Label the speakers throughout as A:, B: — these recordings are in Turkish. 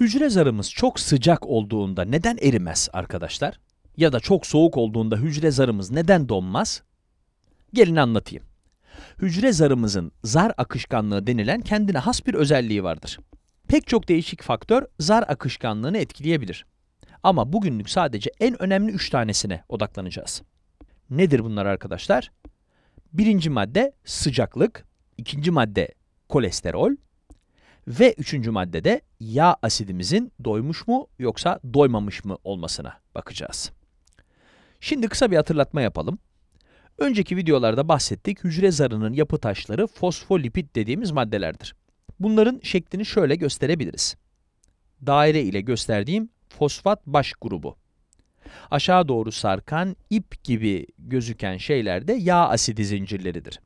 A: Hücre zarımız çok sıcak olduğunda neden erimez arkadaşlar? Ya da çok soğuk olduğunda hücre zarımız neden donmaz? Gelin anlatayım. Hücre zarımızın zar akışkanlığı denilen kendine has bir özelliği vardır. Pek çok değişik faktör zar akışkanlığını etkileyebilir. Ama bugünlük sadece en önemli üç tanesine odaklanacağız. Nedir bunlar arkadaşlar? Birinci madde sıcaklık, ikinci madde kolesterol, ve üçüncü maddede yağ asidimizin doymuş mu yoksa doymamış mı olmasına bakacağız. Şimdi kısa bir hatırlatma yapalım. Önceki videolarda bahsettik hücre zarının yapı taşları fosfolipid dediğimiz maddelerdir. Bunların şeklini şöyle gösterebiliriz. Daire ile gösterdiğim fosfat baş grubu. Aşağı doğru sarkan ip gibi gözüken şeyler de yağ asidi zincirleridir.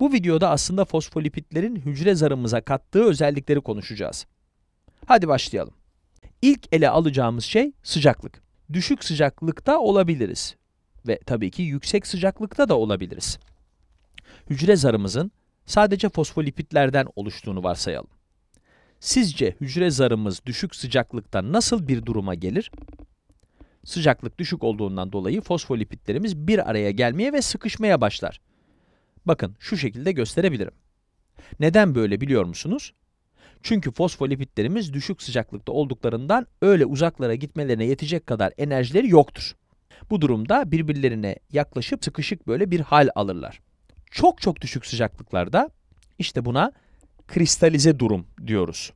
A: Bu videoda aslında fosfolipitlerin hücre zarımıza kattığı özellikleri konuşacağız. Hadi başlayalım. İlk ele alacağımız şey sıcaklık. Düşük sıcaklıkta olabiliriz ve tabii ki yüksek sıcaklıkta da olabiliriz. Hücre zarımızın sadece fosfolipitlerden oluştuğunu varsayalım. Sizce hücre zarımız düşük sıcaklıkta nasıl bir duruma gelir? Sıcaklık düşük olduğundan dolayı fosfolipitlerimiz bir araya gelmeye ve sıkışmaya başlar. Bakın şu şekilde gösterebilirim. Neden böyle biliyor musunuz? Çünkü fosfolipitlerimiz düşük sıcaklıkta olduklarından öyle uzaklara gitmelerine yetecek kadar enerjileri yoktur. Bu durumda birbirlerine yaklaşıp sıkışık böyle bir hal alırlar. Çok çok düşük sıcaklıklarda işte buna kristalize durum diyoruz.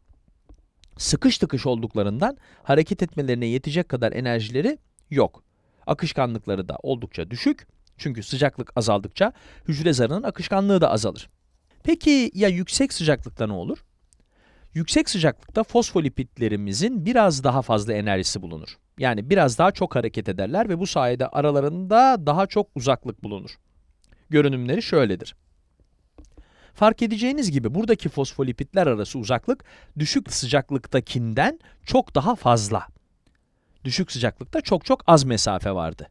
A: Sıkış tıkış olduklarından hareket etmelerine yetecek kadar enerjileri yok. Akışkanlıkları da oldukça düşük çünkü sıcaklık azaldıkça hücre zarının akışkanlığı da azalır. Peki ya yüksek sıcaklıkta ne olur? Yüksek sıcaklıkta fosfolipitlerimizin biraz daha fazla enerjisi bulunur. Yani biraz daha çok hareket ederler ve bu sayede aralarında daha çok uzaklık bulunur. Görünümleri şöyledir. Fark edeceğiniz gibi buradaki fosfolipitler arası uzaklık düşük sıcaklıktakinden çok daha fazla. Düşük sıcaklıkta çok çok az mesafe vardı.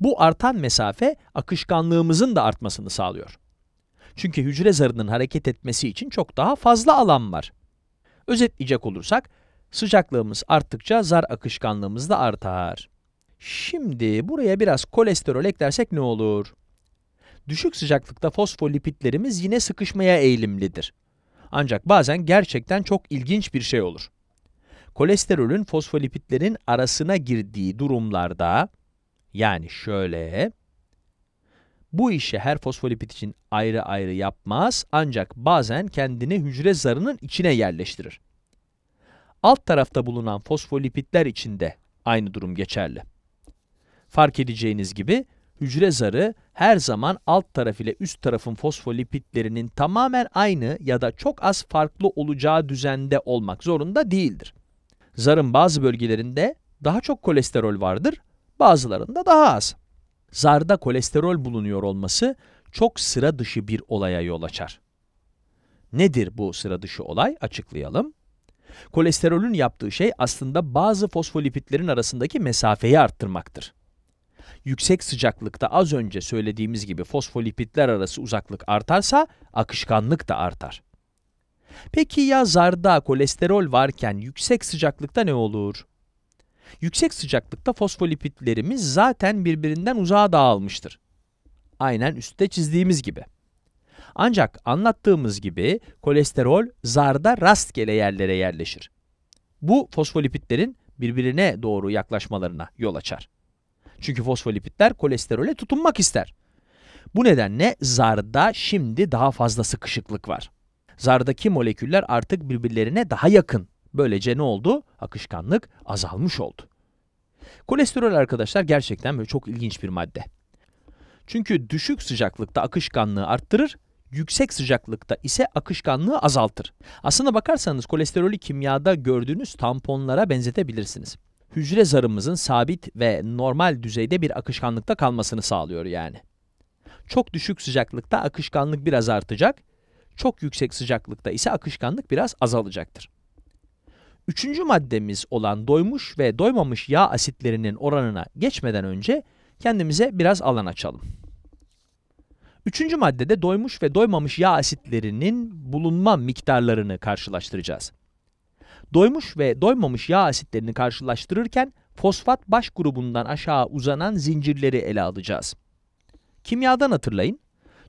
A: Bu artan mesafe akışkanlığımızın da artmasını sağlıyor. Çünkü hücre zarının hareket etmesi için çok daha fazla alan var. Özetleyecek olursak, sıcaklığımız arttıkça zar akışkanlığımız da artar. Şimdi buraya biraz kolesterol eklersek ne olur? Düşük sıcaklıkta fosfolipitlerimiz yine sıkışmaya eğilimlidir. Ancak bazen gerçekten çok ilginç bir şey olur. Kolesterolün fosfolipitlerin arasına girdiği durumlarda yani şöyle, bu işi her fosfolipit için ayrı ayrı yapmaz ancak bazen kendini hücre zarının içine yerleştirir. Alt tarafta bulunan fosfolipitler için de aynı durum geçerli. Fark edeceğiniz gibi hücre zarı her zaman alt taraf ile üst tarafın fosfolipitlerinin tamamen aynı ya da çok az farklı olacağı düzende olmak zorunda değildir. Zarın bazı bölgelerinde daha çok kolesterol vardır bazılarında daha az. Zarda kolesterol bulunuyor olması çok sıra dışı bir olaya yol açar. Nedir bu sıra dışı olay? Açıklayalım. Kolesterolün yaptığı şey aslında bazı fosfolipitlerin arasındaki mesafeyi arttırmaktır. Yüksek sıcaklıkta az önce söylediğimiz gibi fosfolipitler arası uzaklık artarsa akışkanlık da artar. Peki ya zarda kolesterol varken yüksek sıcaklıkta ne olur? Yüksek sıcaklıkta fosfolipitlerimiz zaten birbirinden uzağa dağılmıştır. Aynen üstte çizdiğimiz gibi. Ancak anlattığımız gibi kolesterol zarda rastgele yerlere yerleşir. Bu fosfolipitlerin birbirine doğru yaklaşmalarına yol açar. Çünkü fosfolipitler kolesterole tutunmak ister. Bu nedenle zarda şimdi daha fazla sıkışıklık var. Zardaki moleküller artık birbirlerine daha yakın Böylece ne oldu? Akışkanlık azalmış oldu. Kolesterol arkadaşlar gerçekten böyle çok ilginç bir madde. Çünkü düşük sıcaklıkta akışkanlığı arttırır, yüksek sıcaklıkta ise akışkanlığı azaltır. Aslına bakarsanız kolesterolü kimyada gördüğünüz tamponlara benzetebilirsiniz. Hücre zarımızın sabit ve normal düzeyde bir akışkanlıkta kalmasını sağlıyor yani. Çok düşük sıcaklıkta akışkanlık biraz artacak, çok yüksek sıcaklıkta ise akışkanlık biraz azalacaktır. Üçüncü maddemiz olan doymuş ve doymamış yağ asitlerinin oranına geçmeden önce kendimize biraz alan açalım. Üçüncü maddede doymuş ve doymamış yağ asitlerinin bulunma miktarlarını karşılaştıracağız. Doymuş ve doymamış yağ asitlerini karşılaştırırken fosfat baş grubundan aşağı uzanan zincirleri ele alacağız. Kimyadan hatırlayın,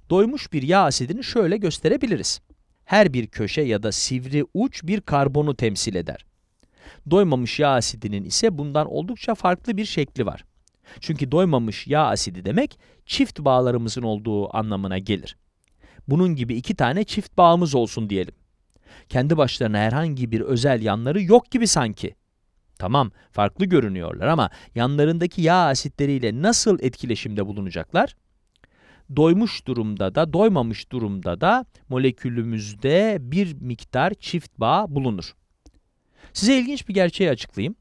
A: doymuş bir yağ asidini şöyle gösterebiliriz. Her bir köşe ya da sivri uç bir karbonu temsil eder. Doymamış yağ asidinin ise bundan oldukça farklı bir şekli var. Çünkü doymamış yağ asidi demek çift bağlarımızın olduğu anlamına gelir. Bunun gibi iki tane çift bağımız olsun diyelim. Kendi başlarına herhangi bir özel yanları yok gibi sanki. Tamam, farklı görünüyorlar ama yanlarındaki yağ asitleriyle nasıl etkileşimde bulunacaklar? Doymuş durumda da doymamış durumda da molekülümüzde bir miktar çift bağ bulunur. Size ilginç bir gerçeği açıklayayım.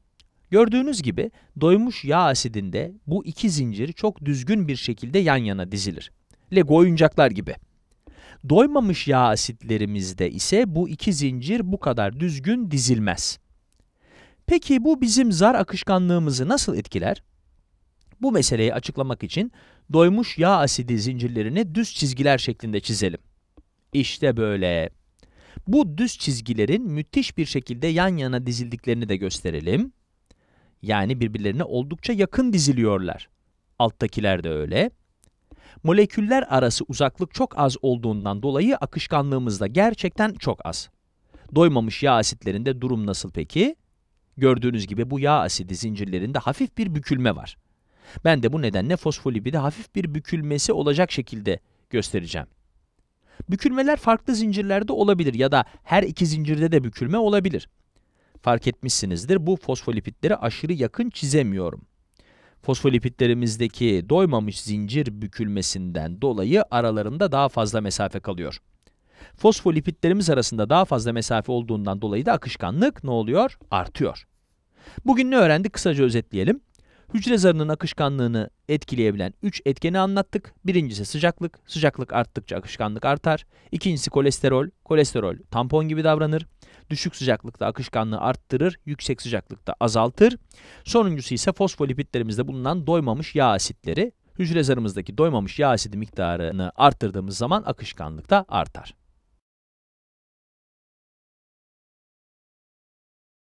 A: Gördüğünüz gibi doymuş yağ asidinde bu iki zincir çok düzgün bir şekilde yan yana dizilir. Lego oyuncaklar gibi. Doymamış yağ asitlerimizde ise bu iki zincir bu kadar düzgün dizilmez. Peki bu bizim zar akışkanlığımızı nasıl etkiler? Bu meseleyi açıklamak için doymuş yağ asidi zincirlerini düz çizgiler şeklinde çizelim. İşte böyle. Bu düz çizgilerin müthiş bir şekilde yan yana dizildiklerini de gösterelim. Yani birbirlerine oldukça yakın diziliyorlar. Alttakiler de öyle. Moleküller arası uzaklık çok az olduğundan dolayı akışkanlığımız da gerçekten çok az. Doymamış yağ asitlerinde durum nasıl peki? Gördüğünüz gibi bu yağ asidi zincirlerinde hafif bir bükülme var. Ben de bu nedenle fosfolipidi hafif bir bükülmesi olacak şekilde göstereceğim. Bükülmeler farklı zincirlerde olabilir ya da her iki zincirde de bükülme olabilir. Fark etmişsinizdir bu fosfolipitleri aşırı yakın çizemiyorum. Fosfolipitlerimizdeki doymamış zincir bükülmesinden dolayı aralarında daha fazla mesafe kalıyor. Fosfolipitlerimiz arasında daha fazla mesafe olduğundan dolayı da akışkanlık ne oluyor? Artıyor. Bugün ne öğrendik? Kısaca özetleyelim. Hücre zarının akışkanlığını etkileyebilen 3 etkeni anlattık. Birincisi sıcaklık. Sıcaklık arttıkça akışkanlık artar. İkincisi kolesterol. Kolesterol tampon gibi davranır. Düşük sıcaklıkta akışkanlığı arttırır, yüksek sıcaklıkta azaltır. Sonuncusu ise fosfolipitlerimizde bulunan doymamış yağ asitleri. Hücre zarımızdaki doymamış yağ asidi miktarını arttırdığımız zaman akışkanlık da artar.